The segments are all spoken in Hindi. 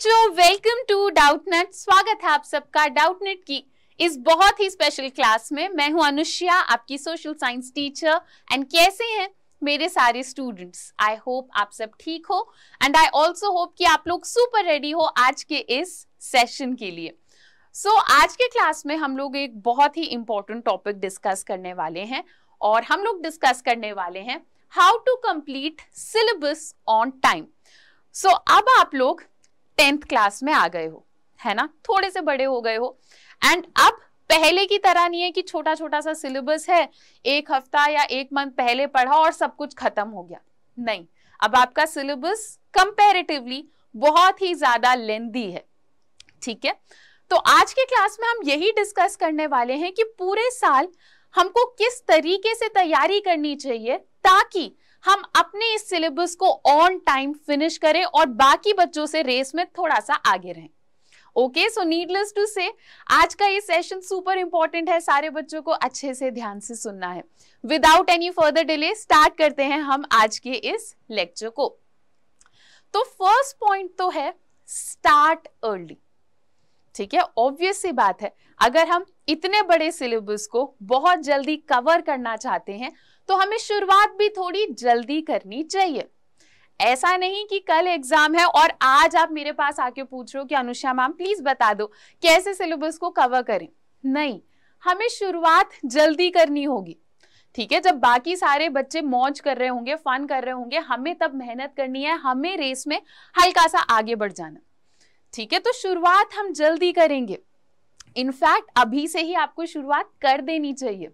बच्चों वेलकम टू डाउटनेट स्वागत है आप सबका डाउटनेट की इस बहुत ही स्पेशल क्लास में मैं हूं अनुष्या आपकी सोशल साइंस टीचर एंड कैसे हैं मेरे सारे स्टूडेंट्स आई होप आप सब ठीक हो एंड आई ऑल्सो होप कि आप लोग सुपर रेडी हो आज के इस सेशन के लिए सो so, आज के क्लास में हम लोग एक बहुत ही इंपॉर्टेंट टॉपिक डिस्कस करने वाले हैं और हम लोग डिस्कस करने वाले हैं how to complete syllabus on time so अब आप लोग टेंथ क्लास में आ गए हो है ना थोड़े से बड़े हो गए हो एंड अब पहले की तरह नहीं है कि छोटा छोटा सा सिलेबस है एक हफ्ता या एक मंथ पहले पढ़ा और सब कुछ खत्म हो गया नहीं अब आपका सिलेबस कंपेरेटिवली बहुत ही ज्यादा लेंदी है ठीक है तो आज के क्लास में हम यही डिस्कस करने वाले हैं कि पूरे साल हमको किस तरीके से तैयारी करनी चाहिए ताकि हम अपने इस सिलेबस को ऑन टाइम फिनिश करें और बाकी बच्चों से रेस में थोड़ा सा आगे रहें ओके सो नीडलेस टू से आज का ये सेशन सुपर इंपॉर्टेंट है सारे बच्चों को अच्छे से ध्यान से सुनना है without any further delay start करते हैं हम आज के इस लेक्चर को तो फर्स्ट पॉइंट तो है स्टार्ट अर्ली ठीक है ऑब्वियस सी बात है अगर हम इतने बड़े सिलेबस को बहुत जल्दी कवर करना चाहते हैं तो हमें शुरुआत भी थोड़ी जल्दी करनी चाहिए ऐसा नहीं कि कल एग्जाम है और आज आप मेरे पास आके पूछ रहे हो कि अनुषा मैम प्लीज बता दो कैसे सिलेबस को कवर करें नहीं हमें शुरुआत जल्दी करनी होगी ठीक है जब बाकी सारे बच्चे मौज कर रहे होंगे फन कर रहे होंगे हमें तब मेहनत करनी है हमें रेस में हल्का सा आगे बढ़ जाना ठीक है तो शुरुआत हम जल्दी करेंगे इनफैक्ट अभी से ही आपको शुरुआत कर देनी चाहिए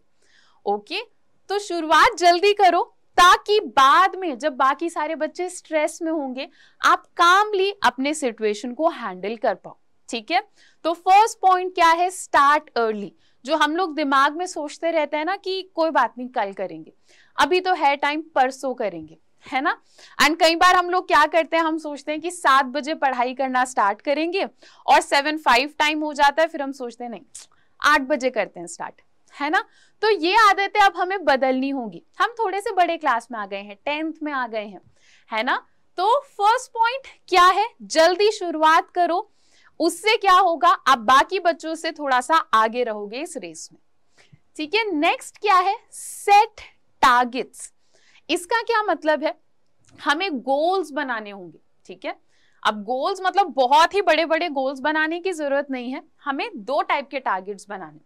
ओके okay? तो शुरुआत जल्दी करो ताकि बाद में जब बाकी सारे बच्चे स्ट्रेस में होंगे आप कामली अपने सिचुएशन को हैंडल कर पाओ ठीक है तो फर्स्ट पॉइंट क्या है स्टार्ट अर्ली जो हम लोग दिमाग में सोचते रहते हैं ना कि कोई बात नहीं कल करेंगे अभी तो है टाइम परसों करेंगे है ना एंड कई बार हम लोग क्या करते हैं हम सोचते हैं कि सात बजे पढ़ाई करना स्टार्ट करेंगे और सेवन फाइव टाइम हो जाता है फिर हम सोचते हैं नहीं आठ बजे करते हैं स्टार्ट है ना तो ये आदतें अब हमें बदलनी होगी हम थोड़े से बड़े क्लास में आ गए हैं टेंथ में आ गए हैं है ना तो फर्स्ट पॉइंट क्या है जल्दी शुरुआत करो उससे क्या होगा आप बाकी बच्चों से थोड़ा सा आगे रहोगे इस रेस में ठीक है नेक्स्ट क्या है सेट टारगेट्स इसका क्या मतलब है हमें गोल्स बनाने होंगे ठीक है अब गोल्स मतलब बहुत ही बड़े बड़े गोल्स बनाने की जरूरत नहीं है हमें दो टाइप के टारगेट्स बनाने हैं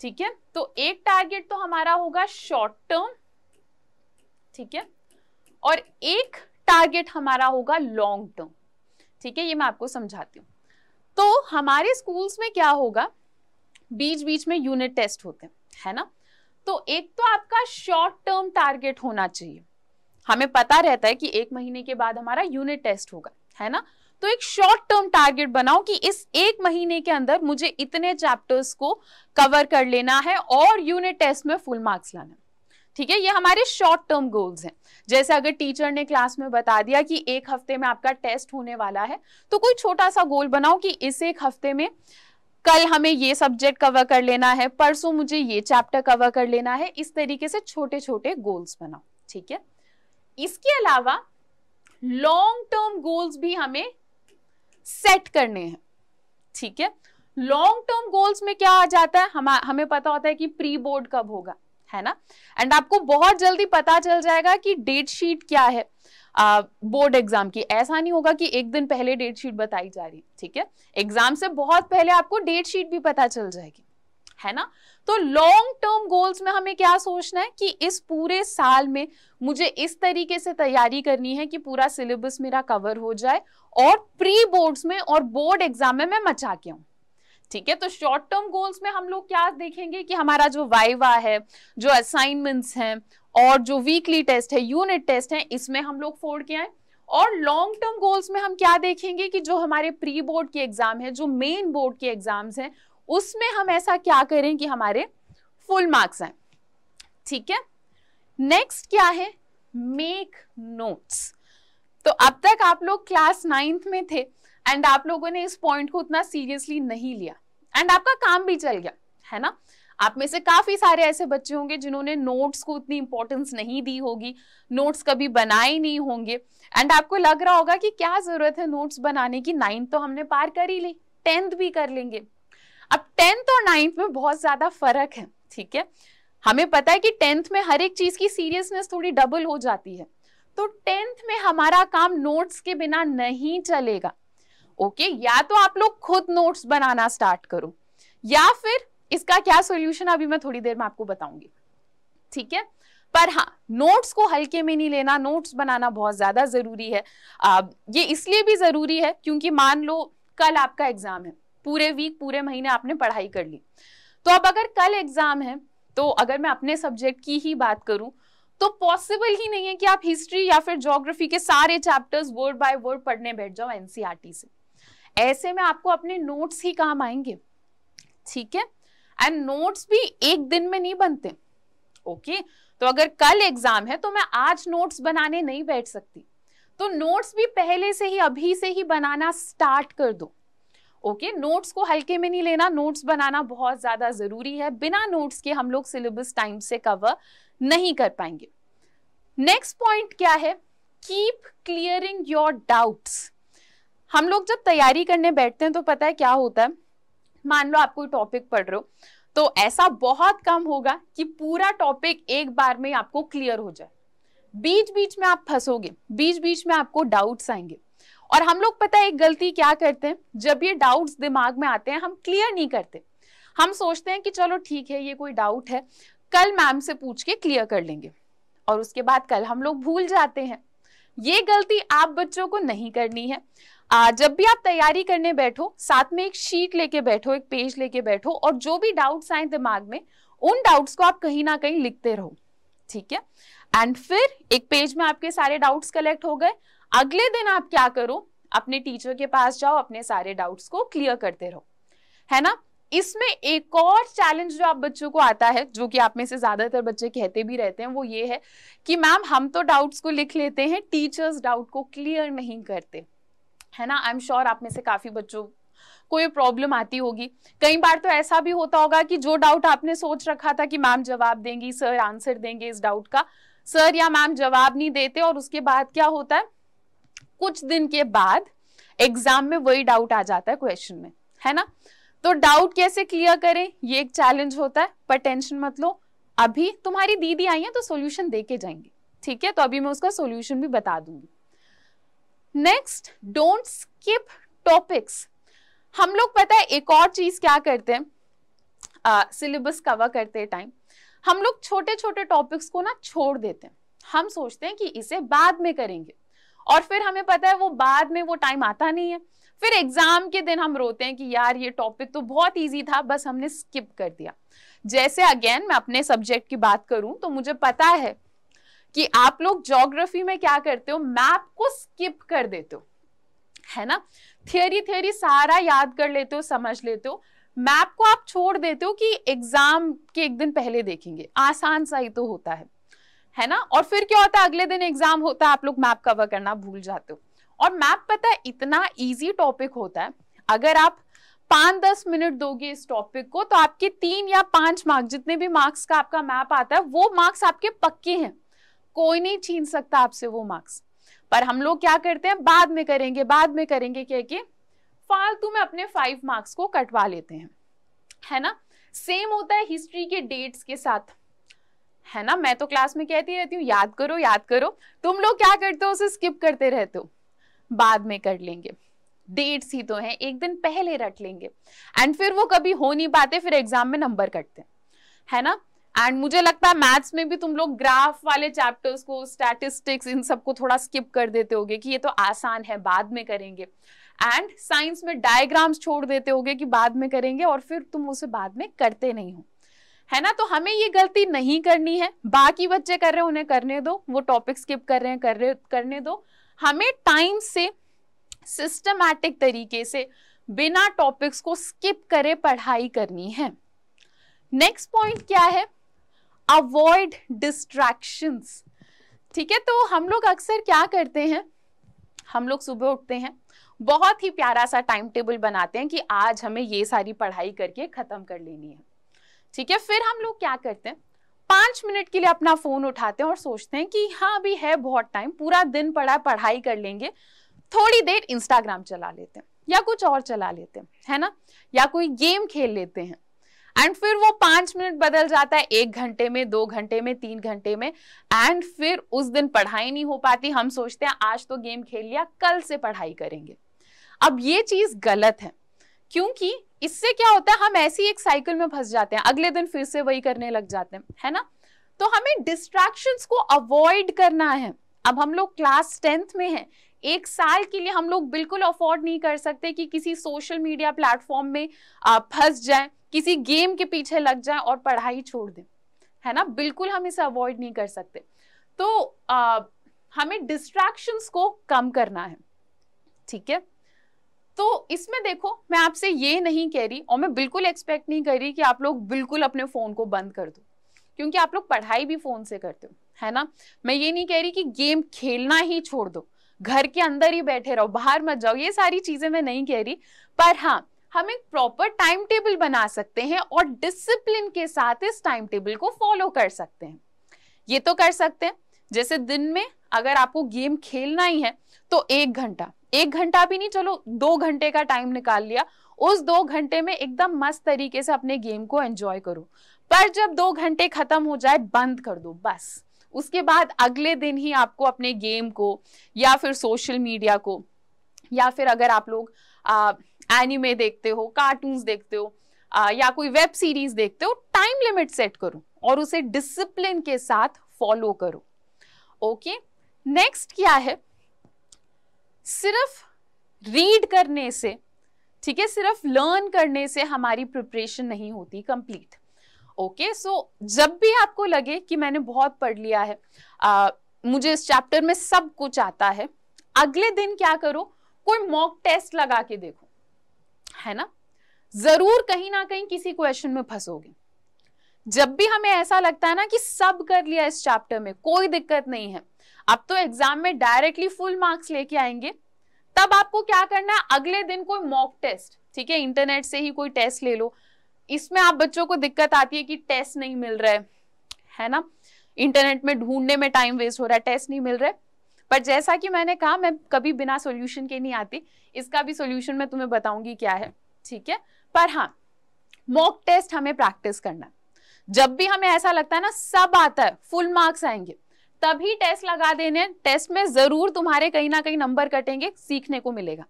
ठीक है तो एक टारगेट तो हमारा होगा शॉर्ट टर्म ठीक है और एक टारगेट हमारा होगा लॉन्ग टर्म ठीक है ये मैं आपको समझाती हूँ तो हमारे स्कूल्स में क्या होगा बीच बीच में यूनिट टेस्ट होते हैं है ना तो एक तो आपका शॉर्ट टर्म टारगेट होना चाहिए हमें पता रहता है कि एक महीने के बाद हमारा यूनिट टेस्ट होगा है ना तो एक शॉर्ट टर्म टारगेट बनाओ कि इस एक महीने के अंदर मुझे इतने चैप्टर्स को कवर कर लेना है और यूनिट टेस्ट में फुल मार्क्स लाना ठीक है ये हमारे शॉर्ट टर्म गोल्स हैं जैसे अगर टीचर ने क्लास में बता दिया कि एक हफ्ते में आपका टेस्ट होने वाला है तो कोई छोटा सा गोल बनाओ कि इस एक हफ्ते में कल हमें ये सब्जेक्ट कवर कर लेना है परसों मुझे ये चैप्टर कवर कर लेना है इस तरीके से छोटे छोटे गोल्स बनाओ ठीक है इसके अलावा लॉन्ग टर्म गोल्स भी हमें सेट करने हैं ठीक है लॉन्ग टर्म गोल्स में क्या आ जाता है हम हमें पता होता है कि प्री बोर्ड कब होगा है ना एंड आपको बहुत जल्दी पता चल जाएगा कि डेट शीट क्या है बोर्ड uh, एग्जाम की ऐसा नहीं होगा कि एक दिन पहले डेट शीट बताई जा रही ठीक है एग्जाम से बहुत पहले आपको डेट शीट भी पता चल जाएगी है ना तो लॉन्ग टर्म गोल्स में हमें क्या सोचना है कि इस पूरे साल में मुझे इस तरीके से तैयारी करनी है कि पूरा सिलेबस मेरा कवर हो जाए और प्री बोर्ड्स में और बोर्ड एग्जाम में मैं मचा के हूँ ठीक है तो शॉर्ट टर्म गोल्स में हम लोग क्या देखेंगे कि हमारा जो वाइवा है जो असाइनमेंट्स हैं और जो वीकली टेस्ट है यूनिट टेस्ट है इसमें हम लोग फोड़ के आए और लॉन्ग टर्म गोल्स में हम क्या देखेंगे कि जो हमारे प्री बोर्ड के एग्जाम है जो मेन बोर्ड के एग्जाम्स हैं उसमें हम ऐसा क्या करें कि हमारे फुल मार्क्स आए ठीक है नेक्स्ट क्या है मेक नोट्स तो अब तक आप लोग क्लास नाइन्थ में थे एंड आप लोगों ने इस पॉइंट को उतना सीरियसली नहीं लिया एंड आपका काम भी चल गया है ना आप में से काफी सारे ऐसे बच्चे होंगे जिन्होंने नोट्स को उतनी इंपॉर्टेंस नहीं दी होगी नोट्स कभी बनाए नहीं होंगे एंड आपको लग रहा होगा कि क्या जरूरत है नोट्स बनाने की नाइन्थ तो हमने पार कर ही ली टेंथ भी कर लेंगे अब टेंथ और नाइन्थ में बहुत ज्यादा फर्क है ठीक है हमें पता है कि टेंथ में हर एक चीज की सीरियसनेस थोड़ी डबल हो जाती है तो टेंथ में हमारा काम नोट्स के बिना नहीं चलेगा ओके okay? या तो आप लोग खुद नोट्स बनाना स्टार्ट करो या फिर इसका क्या सोल्यूशन अभी मैं थोड़ी देर में आपको बताऊंगी ठीक है पर हाँ नोट्स को हल्के में नहीं लेना नोट्स बनाना बहुत ज्यादा जरूरी है आ, ये इसलिए भी जरूरी है क्योंकि मान लो कल आपका एग्जाम है पूरे वीक पूरे महीने आपने पढ़ाई कर ली तो अब अगर कल एग्जाम है तो अगर मैं अपने सब्जेक्ट की ही बात करूं तो पॉसिबल ही नहीं है कि आप हिस्ट्री या फिर ज्योग्राफी के सारे चैप्टर्स वर्ड बाय वर्ड पढ़ने बैठ जाओ एनसीआर e से ऐसे में आपको अपने नोट्स ही काम आएंगे ठीक है एंड नोट्स भी एक दिन में नहीं बनते ओके तो अगर कल एग्जाम है तो मैं आज नोट्स बनाने नहीं बैठ सकती तो नोट्स भी पहले से ही अभी से ही बनाना स्टार्ट कर दो ओके okay, नोट्स को हल्के में नहीं लेना नोट्स बनाना बहुत ज़्यादा ज़रूरी है बिना नोट्स के हम लोग सिलेबस टाइम से कवर नहीं कर पाएंगे नेक्स्ट पॉइंट क्या है कीप क्लियरिंग योर डाउट्स हम लोग जब तैयारी करने बैठते हैं तो पता है क्या होता है मान लो आप कोई टॉपिक पढ़ रहे हो तो ऐसा बहुत कम होगा कि पूरा टॉपिक एक बार में आपको क्लियर हो जाए बीच बीच में आप फंसोगे बीच बीच में आपको डाउट्स आएंगे और हम लोग पता है एक गलती क्या करते हैं जब ये डाउट्स दिमाग में आते हैं हम क्लियर नहीं करते हम सोचते हैं कि चलो ठीक है ये कोई डाउट है कल मैम से पूछ के क्लियर कर लेंगे और उसके बाद कल हम लोग भूल जाते हैं ये गलती आप बच्चों को नहीं करनी है आ, जब भी आप तैयारी करने बैठो साथ में एक शीट लेके बैठो एक पेज लेके बैठो और जो भी डाउट्स आए दिमाग में उन डाउट्स को आप कहीं ना कहीं लिखते रहो ठीक है एंड फिर एक पेज में आपके सारे डाउट्स कलेक्ट हो गए अगले दिन आप क्या करो अपने टीचर के पास जाओ अपने सारे डाउट्स को क्लियर करते रहो है ना इसमें एक और चैलेंज जो आप बच्चों को आता है जो कि आप में से ज्यादातर बच्चे कहते भी रहते हैं वो ये है कि मैम हम तो डाउट्स को लिख लेते हैं टीचर्स डाउट को क्लियर नहीं करते है ना आई एम श्योर आप में से काफी बच्चों को प्रॉब्लम आती होगी कई बार तो ऐसा भी होता होगा कि जो डाउट आपने सोच रखा था कि मैम जवाब देंगी सर आंसर देंगे इस डाउट का सर या मैम जवाब नहीं देते और उसके बाद क्या होता है कुछ दिन के बाद एग्जाम में वही डाउट आ जाता है क्वेश्चन में है ना तो डाउट कैसे क्लियर करें ये एक चैलेंज होता है पर टेंशन मत लो अभी तुम्हारी दीदी आई है तो सोल्यूशन दे के जाएंगे ठीक है तो अभी मैं उसका सोल्यूशन भी बता दूंगी नेक्स्ट डोंट स्किप टॉपिक्स हम लोग पता है एक और चीज क्या करते हैं सिलेबस कवर करते टाइम हम लोग छोटे छोटे टॉपिक्स को ना छोड़ देते हैं हम सोचते हैं कि इसे बाद में करेंगे और फिर हमें पता है वो बाद में वो टाइम आता नहीं है फिर एग्जाम के दिन हम रोते हैं कि यार ये टॉपिक तो बहुत ईजी था बस हमने स्किप कर दिया जैसे अगेन मैं अपने सब्जेक्ट की बात करूं तो मुझे पता है कि आप लोग जोग्राफी में क्या करते हो मैप को स्किप कर देते हो है ना थियोरी थियोरी सारा याद कर लेते हो समझ लेते हो मैप को आप छोड़ देते हो कि एग्जाम के एक दिन पहले देखेंगे आसान सा ही तो होता है है ना और फिर क्या होता है अगले दिन एग्जाम होता है आप लोग मैप कवर करना भूल जाते हो और मैप पता है इतना इजी टॉपिक होता है अगर आप पांच दस मिनट दोगे इस टॉपिक को तो आपके तीन या पांच मार्क्स जितने भी मार्क्स का आपका मैप आता है वो मार्क्स आपके पक्के हैं कोई नहीं छीन सकता आपसे वो मार्क्स पर हम लोग क्या करते हैं बाद में करेंगे बाद में करेंगे कह के फालतू में अपने फाइव मार्क्स को कटवा लेते हैं है ना सेम होता है हिस्ट्री के डेट्स के साथ है ना मैं तो क्लास में कहती रहती हूँ याद करो याद करो तुम लोग क्या करते हो उसे स्किप करते रहते हो बाद में कर लेंगे डेट्स ही तो हैं एक दिन पहले रट लेंगे एंड फिर वो कभी हो नहीं पाते फिर एग्जाम में नंबर कटते हैं है ना एंड मुझे लगता है मैथ्स में भी तुम लोग ग्राफ वाले चैप्टर्स को स्टैटिस्टिक्स इन सबको थोड़ा स्किप कर देते होगे कि ये तो आसान है बाद में करेंगे एंड साइंस में डायग्राम्स छोड़ देते होगे कि बाद में करेंगे और फिर तुम उसे बाद में करते नहीं हो है ना तो हमें ये गलती नहीं करनी है बाकी बच्चे कर रहे हैं उन्हें करने दो वो टॉपिक स्किप कर रहे हैं कर रहे करने दो हमें टाइम से सिस्टमैटिक तरीके से बिना टॉपिक्स को स्किप करे पढ़ाई करनी है नेक्स्ट पॉइंट क्या है अवॉइड डिस्ट्रैक्शंस ठीक है तो हम लोग अक्सर क्या करते हैं हम लोग सुबह उठते हैं बहुत ही प्यारा सा टाइम टेबल बनाते हैं कि आज हमें ये सारी पढ़ाई करके ख़त्म कर लेनी है ठीक है फिर हम लोग क्या करते हैं पांच मिनट के लिए अपना फोन उठाते हैं और सोचते हैं कि हाँ अभी है बहुत टाइम पूरा दिन पढ़ा पढ़ाई कर लेंगे थोड़ी देर इंस्टाग्राम चला लेते हैं या कुछ और चला लेते हैं है ना या कोई गेम खेल लेते हैं एंड फिर वो पांच मिनट बदल जाता है एक घंटे में दो घंटे में तीन घंटे में एंड फिर उस दिन पढ़ाई नहीं हो पाती हम सोचते हैं आज तो गेम खेल लिया कल से पढ़ाई करेंगे अब ये चीज गलत है क्योंकि इससे क्या होता है हम ऐसी एक साइकिल में फंस जाते हैं अगले दिन फिर से वही करने लग जाते हैं है ना तो हमें डिस्ट्रैक्शंस को अवॉइड करना है अब हम लोग क्लास टेंथ में हैं एक साल के लिए हम लोग बिल्कुल अफोर्ड नहीं कर सकते कि किसी सोशल मीडिया प्लेटफॉर्म में फंस जाए किसी गेम के पीछे लग जाए और पढ़ाई छोड़ दें है ना बिल्कुल हम इसे अवॉइड नहीं कर सकते तो आ, हमें डिस्ट्रैक्शंस को कम करना है ठीक है तो इसमें देखो मैं आपसे ये नहीं कह रही और मैं बिल्कुल एक्सपेक्ट नहीं कर रही कि आप लोग बिल्कुल अपने फ़ोन को बंद कर दो क्योंकि आप लोग पढ़ाई भी फ़ोन से करते हो है ना मैं ये नहीं कह रही कि गेम खेलना ही छोड़ दो घर के अंदर ही बैठे रहो बाहर मत जाओ ये सारी चीज़ें मैं नहीं कह रही पर हाँ हम एक प्रॉपर टाइम टेबल बना सकते हैं और डिसिप्लिन के साथ इस टाइम टेबल को फॉलो कर सकते हैं ये तो कर सकते हैं जैसे दिन में अगर आपको गेम खेलना ही है तो एक घंटा एक घंटा भी नहीं चलो दो घंटे का टाइम निकाल लिया उस दो घंटे में एकदम मस्त तरीके से अपने गेम को एंजॉय करो पर जब दो घंटे खत्म हो जाए बंद कर दो बस उसके बाद अगले दिन ही आपको अपने गेम को या फिर सोशल मीडिया को या फिर अगर आप लोग एनिमे देखते हो कार्टून्स देखते हो आ, या कोई वेब सीरीज देखते हो टाइम लिमिट सेट करो और उसे डिसिप्लिन के साथ फॉलो करो ओके नेक्स्ट क्या है सिर्फ रीड करने से ठीक है सिर्फ लर्न करने से हमारी प्रिपरेशन नहीं होती कंप्लीट ओके सो जब भी आपको लगे कि मैंने बहुत पढ़ लिया है आ, मुझे इस चैप्टर में सब कुछ आता है अगले दिन क्या करो कोई मॉक टेस्ट लगा के देखो है ना जरूर कहीं ना कहीं किसी क्वेश्चन में फंसोगे जब भी हमें ऐसा लगता है ना कि सब कर लिया इस चैप्टर में कोई दिक्कत नहीं है अब तो एग्जाम में डायरेक्टली फुल मार्क्स लेके आएंगे तब आपको क्या करना है अगले दिन कोई मॉक टेस्ट ठीक है इंटरनेट से ही कोई टेस्ट ले लो इसमें आप बच्चों को दिक्कत आती है कि टेस्ट नहीं मिल रहा है है ना इंटरनेट में ढूंढने में टाइम वेस्ट हो रहा है टेस्ट नहीं मिल रहा है पर जैसा कि मैंने कहा मैं कभी बिना सोल्यूशन के नहीं आती इसका भी सोल्यूशन मैं तुम्हें बताऊंगी क्या है ठीक है पर हाँ मॉक टेस्ट हमें प्रैक्टिस करना जब भी हमें ऐसा लगता है ना सब आता है फुल मार्क्स आएंगे तभी टेस्ट लगा देने टेस्ट में जरूर तुम्हारे कहीं ना कहीं नंबर कटेंगे सीखने को मिलेगा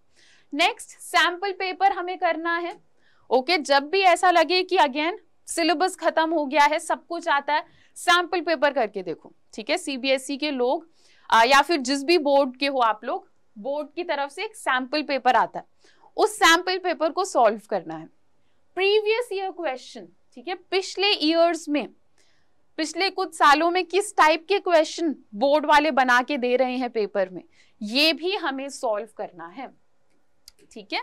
नेक्स्ट सैंपल पेपर हमें करना है ओके okay, जब भी ऐसा लगे कि अगेन सिलेबस खत्म हो गया है सब कुछ आता है सैंपल पेपर करके देखो ठीक है सीबीएसई e के लोग आ, या फिर जिस भी बोर्ड के हो आप लोग बोर्ड की तरफ से एक सैंपल पेपर आता है उस सैंपल पेपर को सॉल्व करना है प्रीवियस ईयर क्वेश्चन ठीक है पिछले ईयर्स में पिछले कुछ सालों में किस टाइप के क्वेश्चन बोर्ड वाले बना के दे रहे हैं पेपर में ये भी हमें सॉल्व करना है ठीक है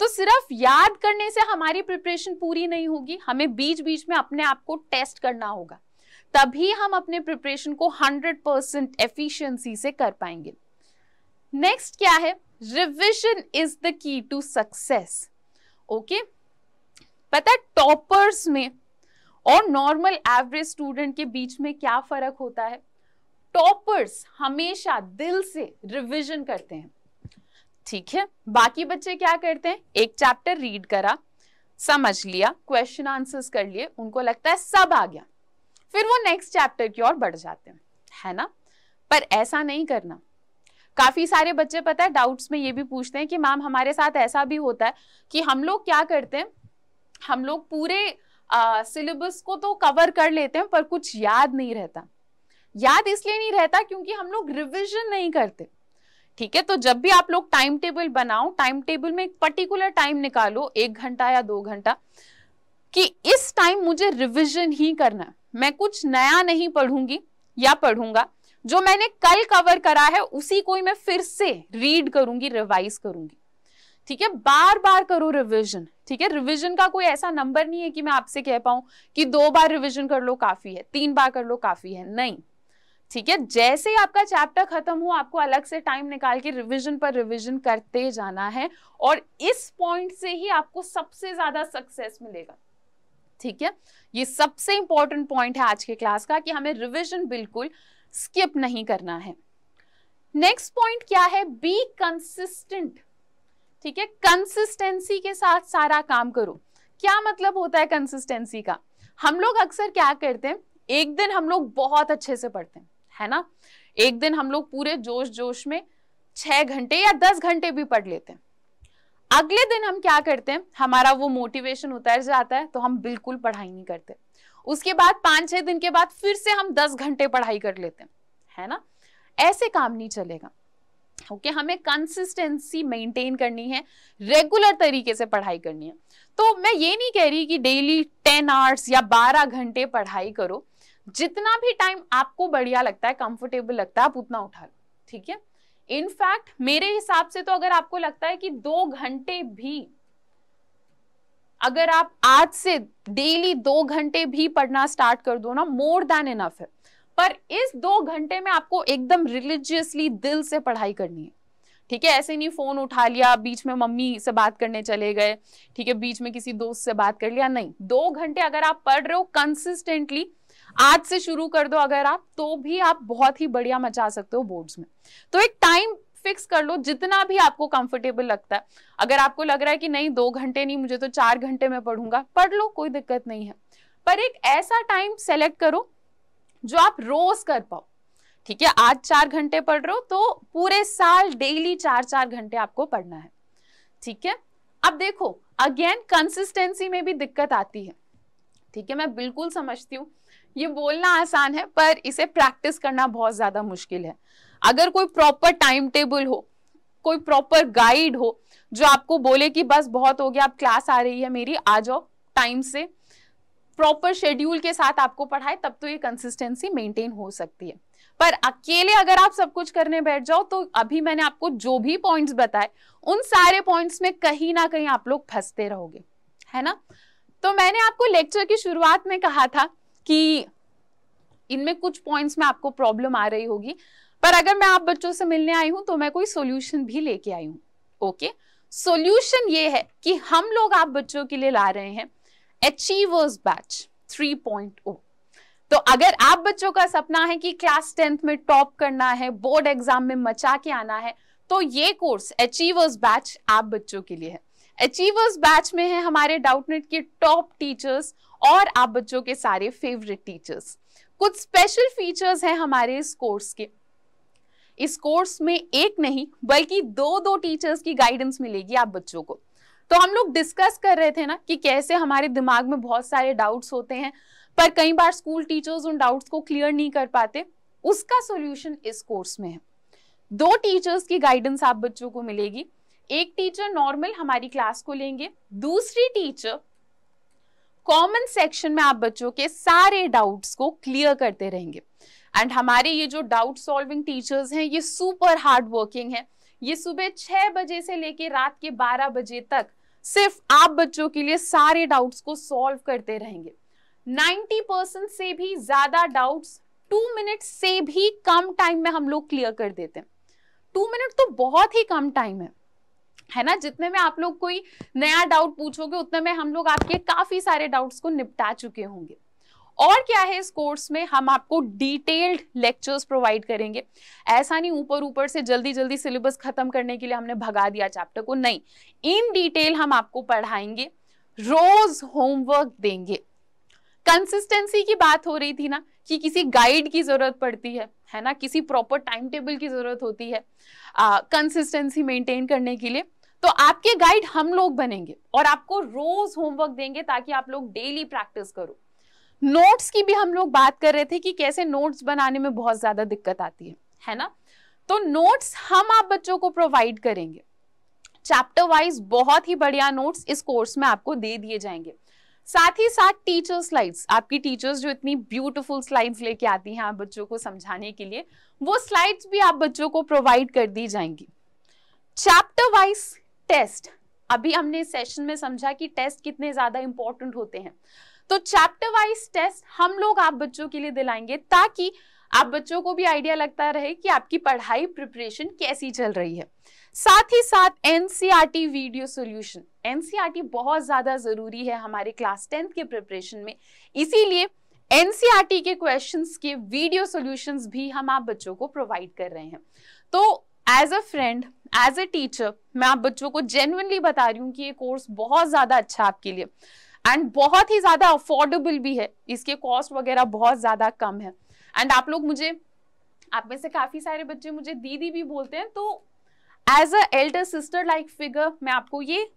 तो सिर्फ याद करने से हमारी प्रिपरेशन पूरी नहीं होगी हमें बीच बीच में अपने आप को टेस्ट करना होगा तभी हम अपने प्रिपरेशन को 100 परसेंट एफिशियंसी से कर पाएंगे नेक्स्ट क्या है revision is the key to success okay पता है टॉपर्स में और नॉर्मल एवरेज स्टूडेंट के बीच में क्या फर्क होता है टॉपर्स हमेशा दिल से रिविजन करते हैं ठीक है बाकी बच्चे क्या करते हैं एक चैप्टर रीड करा समझ लिया क्वेश्चन आंसर्स कर लिए उनको लगता है सब आ गया फिर वो नेक्स्ट चैप्टर की ओर बढ़ जाते हैं है ना पर ऐसा नहीं करना काफी सारे बच्चे पता है डाउट्स में ये भी पूछते हैं कि मैम हमारे साथ ऐसा भी होता है कि हम लोग क्या करते हैं हम लोग पूरे सिलेबस को तो कवर कर लेते हैं पर कुछ याद नहीं रहता याद इसलिए नहीं रहता क्योंकि हम लोग रिविजन नहीं करते ठीक है तो जब भी आप लोग टाइम टेबल बनाओ टाइम टेबल में एक पर्टिकुलर टाइम निकालो एक घंटा या दो घंटा कि इस टाइम मुझे रिविजन ही करना मैं कुछ नया नहीं पढ़ूंगी या पढ़ूंगा जो मैंने कल कवर करा है उसी को ही मैं फिर से रीड करूंगी रिवाइज करूंगी ठीक है बार बार करो रिविजन ठीक है रिवीजन का कोई ऐसा नंबर नहीं है कि मैं आपसे कह पाऊं कि दो बार रिवीजन कर लो काफी है तीन बार कर लो काफी है नहीं ठीक है जैसे ही आपका चैप्टर खत्म हो आपको अलग से टाइम निकाल के रिवीजन पर रिवीजन करते जाना है और इस पॉइंट से ही आपको सबसे ज्यादा सक्सेस मिलेगा ठीक है ये सबसे इंपॉर्टेंट पॉइंट है आज के क्लास का कि हमें रिविजन बिल्कुल स्किप नहीं करना है नेक्स्ट पॉइंट क्या है बी कंसिस्टेंट ठीक है कंसिस्टेंसी के साथ सारा काम करो क्या मतलब होता है कंसिस्टेंसी का हम लोग अक्सर क्या करते हैं एक दिन हम लोग बहुत अच्छे से पढ़ते हैं है ना एक दिन हम लोग पूरे जोश जोश में छह घंटे या दस घंटे भी पढ़ लेते हैं अगले दिन हम क्या करते हैं हमारा वो मोटिवेशन उतर जाता है तो हम बिल्कुल पढ़ाई नहीं करते उसके बाद पांच छह दिन के बाद फिर से हम दस घंटे पढ़ाई कर लेते हैं है ना ऐसे काम नहीं चलेगा ओके okay, हमें कंसिस्टेंसी मेंटेन करनी है रेगुलर तरीके से पढ़ाई करनी है तो मैं ये नहीं कह रही कि डेली टेन आवर्स या बारह घंटे पढ़ाई करो जितना भी टाइम आपको बढ़िया लगता है कंफर्टेबल लगता है आप उतना उठा लो ठीक है इनफैक्ट मेरे हिसाब से तो अगर आपको लगता है कि दो घंटे भी अगर आप आज से डेली दो घंटे भी पढ़ना स्टार्ट कर दो ना मोर देन इनफ है पर इस दो घंटे में आपको एकदम रिलीजियसली दिल से पढ़ाई करनी है ठीक है ऐसे नहीं फोन उठा लिया बीच में मम्मी से बात करने चले गए ठीक है बीच में किसी दोस्त से बात कर लिया नहीं दो घंटे अगर आप पढ़ रहे हो कंसिस्टेंटली आज से शुरू कर दो अगर आप तो भी आप बहुत ही बढ़िया मचा सकते हो बोर्ड्स में तो एक टाइम फिक्स कर लो जितना भी आपको कंफर्टेबल लगता है अगर आपको लग रहा है कि नहीं दो घंटे नहीं मुझे तो चार घंटे में पढ़ूंगा पढ़ लो कोई दिक्कत नहीं है पर एक ऐसा टाइम सेलेक्ट करो जो आप रोज कर पाओ ठीक है आज चार घंटे पढ़ रहे हो तो पूरे साल डेली चार चार घंटे आपको पढ़ना है ठीक है अब देखो अगेन कंसिस्टेंसी में भी दिक्कत आती है ठीक है मैं बिल्कुल समझती हूँ ये बोलना आसान है पर इसे प्रैक्टिस करना बहुत ज़्यादा मुश्किल है अगर कोई प्रॉपर टाइम टेबल हो कोई प्रॉपर गाइड हो जो आपको बोले कि बस बहुत हो गया आप क्लास आ रही है मेरी आ जाओ टाइम से प्रॉपर शेड्यूल के साथ आपको पढ़ाए तब तो ये कंसिस्टेंसी मेंटेन हो सकती है पर अकेले अगर आप सब कुछ करने बैठ जाओ तो अभी मैंने आपको जो भी पॉइंट्स बताए उन सारे पॉइंट्स में कहीं ना कहीं आप लोग फंसते रहोगे है ना तो मैंने आपको लेक्चर की शुरुआत में कहा था कि इनमें कुछ पॉइंट्स में आपको प्रॉब्लम आ रही होगी पर अगर मैं आप बच्चों से मिलने आई हूं तो मैं कोई सोल्यूशन भी लेके आई हूं ओके सोल्यूशन ये है कि हम लोग आप बच्चों के लिए ला रहे हैं अचीवर्स बैच 3.0 तो अगर आप बच्चों का सपना है कि क्लास टेंथ में टॉप करना है बोर्ड एग्जाम में मचा के आना है तो ये कोर्स अचीवर्स बैच आप बच्चों के लिए है अचीवर्स बैच में है हमारे डाउटनेट के टॉप टीचर्स और आप बच्चों के सारे फेवरेट टीचर्स कुछ स्पेशल फीचर्स हैं हमारे इस कोर्स के इस कोर्स में एक नहीं बल्कि दो दो टीचर्स की गाइडेंस मिलेगी आप बच्चों को तो हम लोग डिस्कस कर रहे थे ना कि कैसे हमारे दिमाग में बहुत सारे डाउट्स होते हैं पर कई बार स्कूल टीचर्स उन डाउट्स को क्लियर नहीं कर पाते उसका सोल्यूशन इस कोर्स में है दो टीचर्स की गाइडेंस आप बच्चों को मिलेगी एक टीचर नॉर्मल हमारी क्लास को लेंगे दूसरी टीचर कॉमन सेक्शन में आप बच्चों के सारे डाउट्स को क्लियर करते रहेंगे एंड हमारे ये जो डाउट सॉल्विंग टीचर्स हैं ये सुपर हार्ड वर्किंग है ये सुबह छह बजे से लेके रात के बारह बजे तक सिर्फ आप बच्चों के लिए सारे डाउट्स को सॉल्व करते रहेंगे 90 परसेंट से भी ज्यादा डाउट्स टू मिनट से भी कम टाइम में हम लोग क्लियर कर देते हैं टू मिनट तो बहुत ही कम टाइम है है ना जितने में आप लोग कोई नया डाउट पूछोगे उतने में हम लोग आपके काफी सारे डाउट्स को निपटा चुके होंगे और क्या है इस कोर्स में हम आपको डिटेल्ड लेक्चर्स प्रोवाइड करेंगे ऐसा नहीं ऊपर ऊपर से जल्दी जल्दी सिलेबस खत्म करने के लिए हमने भगा दिया चैप्टर को नहीं इन डिटेल हम आपको पढ़ाएंगे रोज होमवर्क देंगे कंसिस्टेंसी की बात हो रही थी ना कि किसी गाइड की जरूरत पड़ती है है ना किसी प्रॉपर टाइम टेबल की जरूरत होती है कंसिस्टेंसी मेंटेन करने के लिए तो आपके गाइड हम लोग बनेंगे और आपको रोज होमवर्क देंगे ताकि आप लोग डेली प्रैक्टिस करो नोट्स की भी हम लोग बात कर रहे थे कि कैसे नोट्स बनाने में बहुत ज़्यादा दिक्कत आती है है ना तो नोट्स हम आप बच्चों को प्रोवाइड करेंगे चैप्टर वाइज बहुत ही बढ़िया नोट्स इस कोर्स में आपको दे दिए जाएंगे साथ ही साथ टीचर स्लाइड्स आपकी टीचर्स जो इतनी ब्यूटीफुल स्लाइड्स लेके आती हैं आप बच्चों को समझाने के लिए वो स्लाइड्स भी आप बच्चों को प्रोवाइड कर दी जाएंगी चैप्टर वाइज टेस्ट अभी हमने सेशन में समझा कि टेस्ट कितने ज़्यादा इंपॉर्टेंट होते हैं तो चैप्टर वाइज टेस्ट हम लोग आप बच्चों के लिए दिलाएंगे ताकि आप बच्चों को भी आइडिया लगता रहे कि आपकी पढ़ाई प्रिपरेशन कैसी चल रही है साथ ही साथ एनसीईआरटी वीडियो सॉल्यूशन एनसीईआरटी बहुत ज़्यादा ज़रूरी है हमारे क्लास टेंथ के प्रिपरेशन में इसीलिए एनसीईआरटी e के क्वेश्चंस के वीडियो सॉल्यूशंस भी हम आप बच्चों को प्रोवाइड कर रहे हैं तो as a friend as a teacher मैं आप बच्चों को जेन्यनली बता रही हूँ कि ये कोर्स बहुत ज़्यादा अच्छा आपके लिए एंड बहुत ही ज़्यादा अफोर्डेबल भी है इसके कॉस्ट वगैरह बहुत ज़्यादा कम है एंड आप लोग मुझे आप में से काफ़ी सारे बच्चे मुझे दीदी भी बोलते हैं तो as a elder sister like figure मैं आपको ये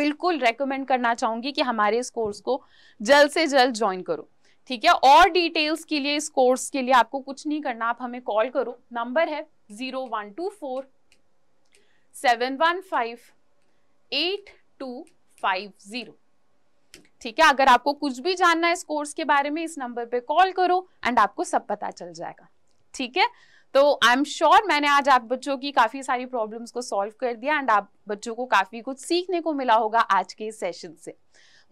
बिल्कुल रेकमेंड करना चाहूँगी कि हमारे इस कोर्स को जल्द से जल्द ज्वाइन करो ठीक है और डिटेल्स के लिए इस कोर्स के लिए आपको कुछ नहीं करना आप हमें कॉल करो नंबर है zero one two four seven one five eight two five zero ठीक है अगर आपको कुछ भी जानना है इस कोर्स के बारे में इस नंबर पे कॉल करो एंड आपको सब पता चल जाएगा ठीक है तो आई एम श्योर मैंने आज आप बच्चों की काफ़ी सारी प्रॉब्लम्स को सॉल्व कर दिया एंड आप बच्चों को काफ़ी कुछ सीखने को मिला होगा आज के इस सेशन से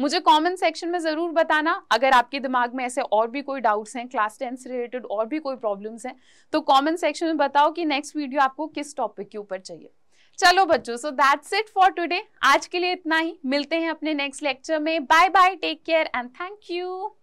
मुझे कमेंट सेक्शन में ज़रूर बताना अगर आपके दिमाग में ऐसे और भी कोई डाउट्स हैं क्लास टेन से रिलेटेड और भी कोई प्रॉब्लम्स हैं तो कमेंट सेक्शन में बताओ कि नेक्स्ट वीडियो आपको किस टॉपिक के ऊपर चाहिए चलो बच्चों so that's it for today आज के लिए इतना ही मिलते हैं अपने नेक्स्ट लेक्चर में bye bye take care and thank you